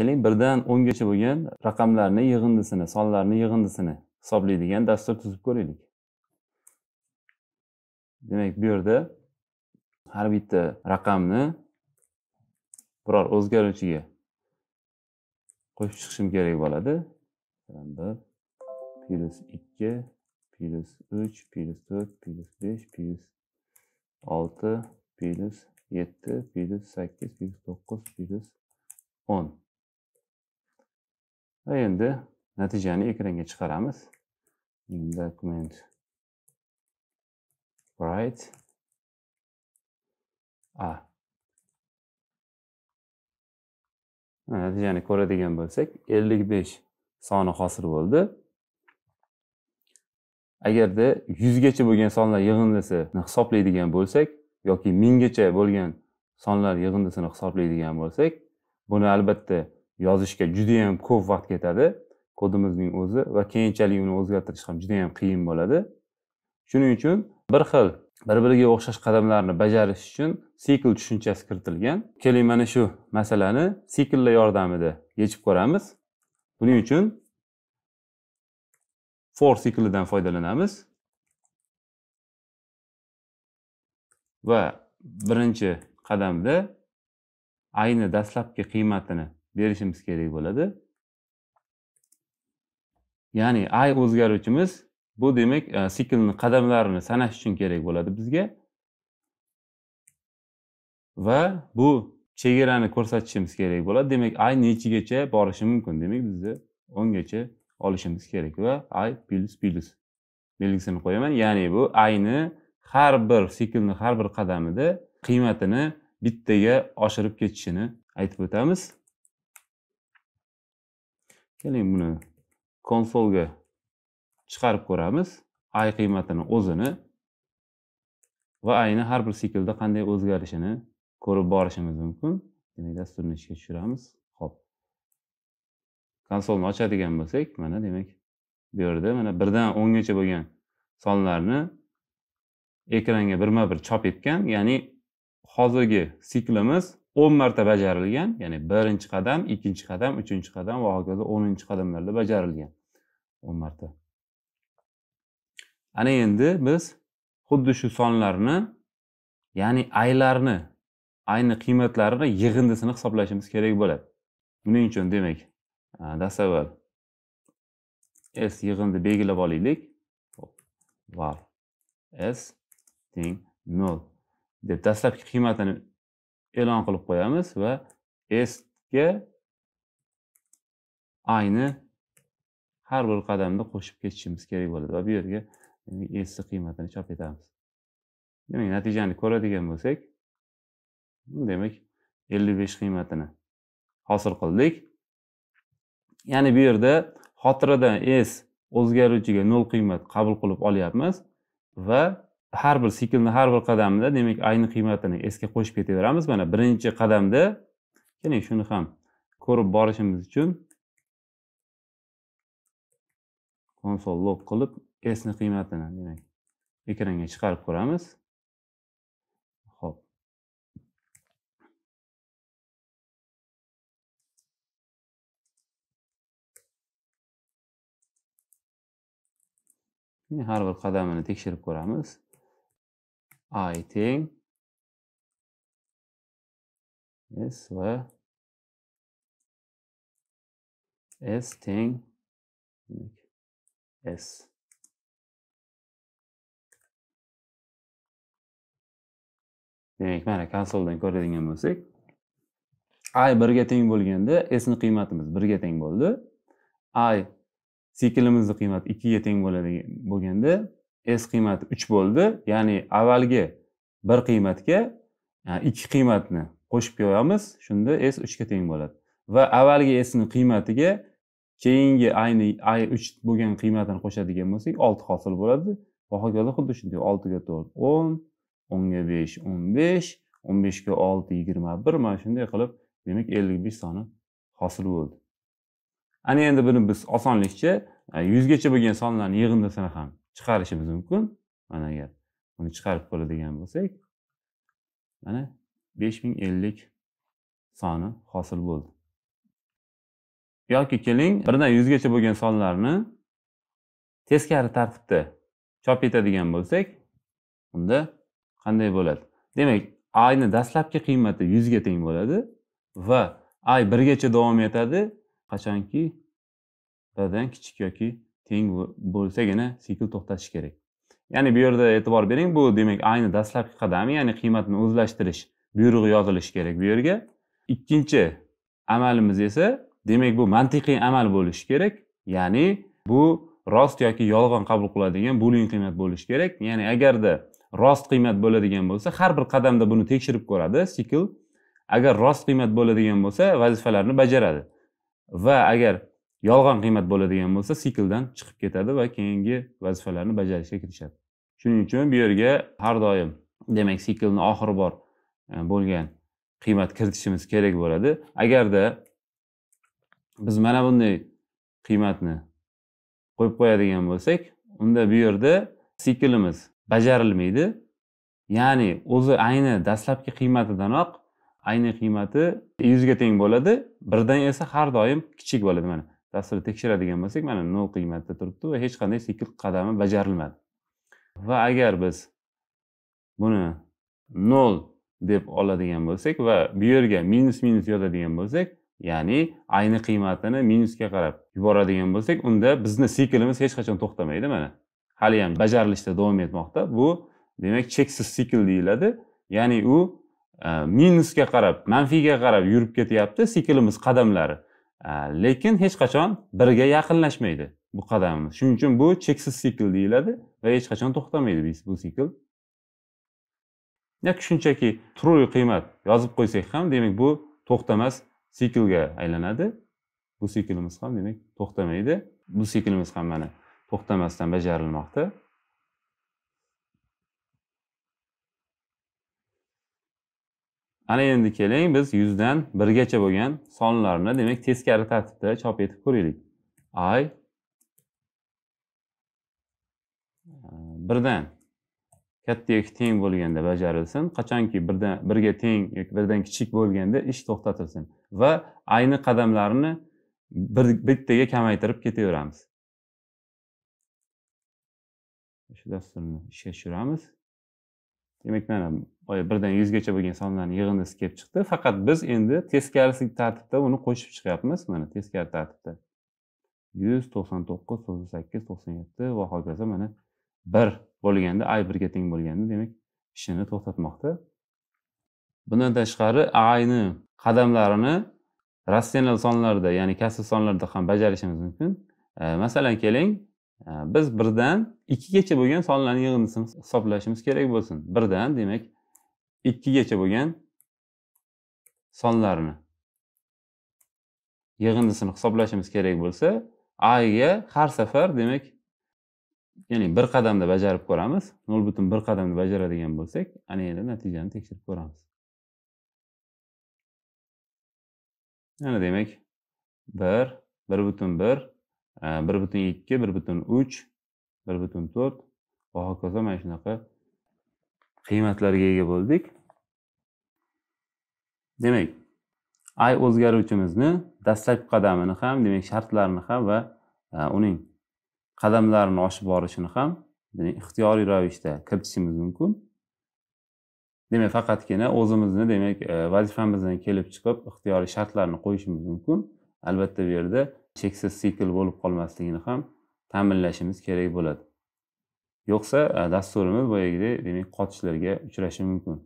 keling birdan o'ngacha bo'lgan raqamlarni yig'indisini sonlarni yig'indisini hisoblaydigan dastur tuzib ko'raylik demak bu yerda har bitta raqamni biror o'zgaruvchiga qo'shib chiqishim kerak bo'ladi bir plyus ikki plyus uch plyus to'rt plyus besh plyus olti plyus yetti plyus sakkiz plyus to'qqiz plyus o'n va endi natijani ekranga chiqaramiz document right a natijani ko'radigan bo'lsak ellik besh soni hosil bo'ldi agarda yuzgacha bo'lgan sonlar yig'indisini hisoblaydigan bo'lsak yoki minggacha bo'lgan sonlar yig'indisini hisoblaydigan bo'lsak buni albatta yozishga judayam ko'p vaqt ketadi kodimizning o'zi va keyinchalik uni o'zgartirish ham judayam qiyin bo'ladi shuning uchun bir xil bir biriga o'xshash qadamlarni bajarish uchun sikl tushunchasi kiritilgan keling mana shu masalani sikllar yordamida yechib ko'ramiz buning uchun for siklidan foydalanamiz va birinchi qadamda ayni dastlabki qiymatini berishimiz kerak bo'ladi ya'ni i o'zgaruvchimiz bu demak e, siklni qadamlarini sanash uchun kerak bo'ladi bizga va bu chegarani ko'rsatishimiz kerak bo'ladi demak i nechigacha borishi mumkin demak bizni o'ngacha olishimiz kerak va i plyus plyus belgisini qo'yaman ya'ni bu i ni har bir siklni har bir qadamida qiymatini bittaga oshirib ketishini aytib o'tamiz keling buni konsolga chiqarib ko'ramiz i qiymatini o'zini va ayni har bir siklda qanday o'zgarishini ko'rib borishimiz mumkin demak dasturni ishga tushiramiz ho'p konsolni ochadigan bo'lsak mana demak bu yerda mana birdan o'ngacha bo'lgan sonlarni ekranga birma bir chop etgan ya'ni hozirgi siklimiz o'n marta bajarilgan ya'ni birinchi qadam ikkinchi qadam uchinchi qadam va hokazo o'ninchi qadamlarda bajarilgan o'n marta ana endi biz xuddi shu sonlarni ya'ni aylarni ayni qiymatlarini yig'indisini hisoblashimiz kerak bo'ladi buning uchun demak dastavval s yig'indi belgilab olaylik var s teng nol deb dastlabki qiymatini e'lon qilib qo'yamiz va esga ayni har bir qadamda qo'shib ketishimiz kerak bo'ladi va bu yerga esni qiymatini chop etamiz demak natijani ko'radigan bo'lsak demak ellik besh qiymatini hosil qildik ya'ni bu yerda xotiradan es o'zgaruvchiga nol qiymat qabul qilib olyapmiz va har bir siklni har bir qadamida demak ayni qiymatini esga qo'shib ketaveramiz mana birinchi qadamda keling shuni ham ko'rib borishimiz uchun konsol log qilib esni qiymatini demak ekranga chiqarib ko'ramiz ho'p har bir qadamini tekshirib ko'ramiz i teng s va s teng s demak mana konsoldan ko'radigan bo'lsak i birga teng bo'lganda sni qiymatimiz birga teng bo'ldi i siklimizni qiymati ikkiga teng bo'ladigan bo'lganda s qiymati uch bo'ldi ya'ni avvalgi bir qiymatga ikki qiymatni qo'shib qo'yamiz shunda s uchga teng bo'ladi va avvalgi sni qiymatiga keyingi ayni ay uch bo'lgan qiymatini qo'shadigan bo'lsak olti hosil bo'ladi va hokazo xuddi shunday oltiga to'rt o'n o'nga besh o'n besh o'n beshga olti yigirma bir mana shunday qilib demak ellik besh soni hosil bo'ldi ana endi buni biz osonlikcha yuzgacha bo'lgan sonlarni yig'indisini ham chiqarishimiz mumkin mana agar buni chiqarib ko'radigan bo'lsak mana besh ming ellik soni hosil bo'ldi yoki keling birdan yuzgacha bo'lgan sonlarni teskari tartibda chop etadigan bo'lsak unda qanday bo'ladi demak ayni dastlabki qiymati yuzga teng bo'ladi va ay birgacha davom etadi qachonki birdan kichik yoki teng bo'lsagina sikl to'xtatish kerak ya'ni bu yerda e'tibor bering bu demak ayni dastlabki qadam ya'ni qiymatni o'zlashtirish buyrug'i yozilishi kerak bu yerga ikkinchi amalimiz esa demak bu mantiqiy amal bo'lishi kerak ya'ni bu rost yoki yolg'on qabul qiladigan bulin qiymat bo'lishi kerak ya'ni agarda rost qiymat bo'ladigan bo'lsa har bir qadamda buni tekshirib ko'radi sikl agar rost qiymat bo'ladigan bo'lsa vazifalarni bajaradi va agar yolg'on qiymat bo'ladigan bo'lsa sikldan chiqib ketadi va keyingi vazifalarni bajarishga kirishadi shuning uchun bu yerga har doim demak siklni oxiri bor e, bo'lgan qiymat kiritishimiz kerak bo'ladi agarda biz mana bunday qiymatni qo'yib qo'yadigan bo'lsak unda bu yerda siklimiz bajarilmaydi ya'ni o'zi ayni dastlabki qiymatidanoq ayni qiymati yuzga teng bo'ladi birdan esa har doim kichik bo'ladi mana dasturini tekshiradigan bo'lsak mana nol qiymatda turibdi va hech qanday sikl qadami bajarilmadi va agar biz buni nol deb oladigan bo'lsak va bu yerga minus minus yozadigan bo'lsak ya'ni ayni qiymatini minusga qarab yuboradigan bo'lsak unda bizni siklimiz hech qachon to'xtamaydi mana haliyam bajarilishda davom etmoqda bu demak cheksiz sikl deyiladi ya'ni u e, minusga qarab manfiyga qarab yurib ketyapti siklimiz qadamlari Э, lekin hech qachon birga yaqinlashmaydi bu qadamimiz shuning uchun bu cheksiz sikl deyiladi va hech qachon to'xtamaydi bu sikl yoki shunchaki true qiymat yozib qo'ysak ham demak bu to'xtamas siklga aylanadi bu siklimiz ham demak to'xtamaydi bu siklimiz ham mana to'xtamasdan bajarilmoqda ana endi keling biz yuzdan birgacha bo'lgan sonlarni demak teskari tartibda chop etib ko'raylik ay birdan katta yoki teng bo'lganda bajarilsin qachonki birdan birga teng yoki birdan kichik bo'lganda ish to'xtatilsin va ayni qadamlarini bir bittaga kamaytirib ketaveramiz shu dasturni ishga tushiramiz demak mana boya birdan yuzgacha bo'lgan sonlarni yig'indisi kelib chiqdi faqat biz endi teskarisi tartibda uni qo'shib chiqyapmiz mana teskari tartibda yuz to'qson to'qqiz to'qson sakkiz to'qson yetti va hokazo mana bir bo'lganda i birga teng bo'lganda demak ishini to'xtatmoqda bundan tashqari ayni qadamlarini rasional sonlarda ya'ni kasr sonlarda ham bajarishimiz mumkin masalan keling biz birdan ikkigacha bo'lgan sonlarni yig'indisini hisoblashimiz kerak bo'lsin birdan demak ikkigacha bo'lgan sonlarni yig'indisini hisoblashimiz kerak bo'lsa a ga har safar demak ya'ni bir qadamda bajarib ko'ramiz nol butun bir qadamda bajaradigan bo'lsak ana endi natijani tekshirib ko'ramiz ana demak bir bir butun bir Э, bir butun ikki bir butun uch bir butun to'rt va hokazo mana shunaqa qiymatlarga ega bo'ldik demak ay o'zgaruvchimizni dastlabki qadamini ham demak shartlarini ham va e, uning qadamlarini oshib borishini ham ixtiyoriy ravishda kiritishimiz mumkin demak faqatgina o'zimizni demak e, vazifamizdan kelib chiqib ixtiyoriy shartlarni qo'yishimiz mumkin albatta bu yerda cheksiz sikl bo'lib qolmasligini ham ta'minlashimiz kerak bo'ladi yo'qsa e, dasturimiz boyagidek demak qotishlarga uchrashi mumkin